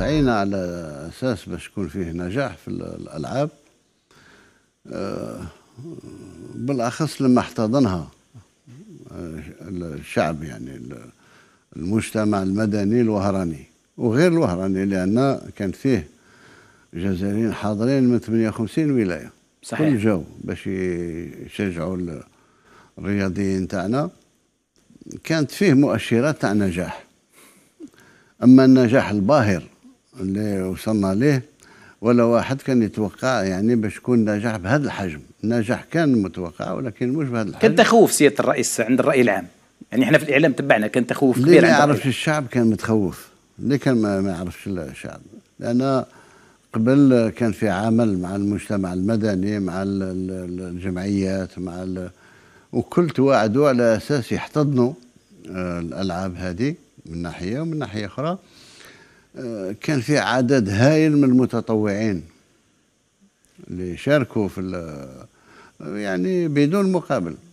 سعينا على اساس باش يكون فيه نجاح في الالعاب آه، بالاخص لما احتضنها آه، الشعب يعني المجتمع المدني الوهراني وغير الوهراني لان كان فيه جزائريين حاضرين من 58 ولايه صحيح كل جو باش يشجعوا الرياضيين تاعنا كانت فيه مؤشرات تاع نجاح اما النجاح الباهر اللي وصلنا ليه ولا واحد كان يتوقع يعني باش يكون نجاح بهذا الحجم النجاح كان متوقع ولكن مش بهذا الحجم كان تخوف سياده الرئيس عند الراي العام يعني احنا في الاعلام تبعنا كان تخوف كبير اللي ما يعرفش الشعب كان متخوف اللي كان ما يعرفش الشعب لان قبل كان في عمل مع المجتمع المدني مع الجمعيات مع وكل تواعدوا على اساس يحتضنوا آه، الالعاب هذه من ناحيه ومن ناحيه اخرى كان في عدد هائل من المتطوعين اللي شاركوا في يعني بدون مقابل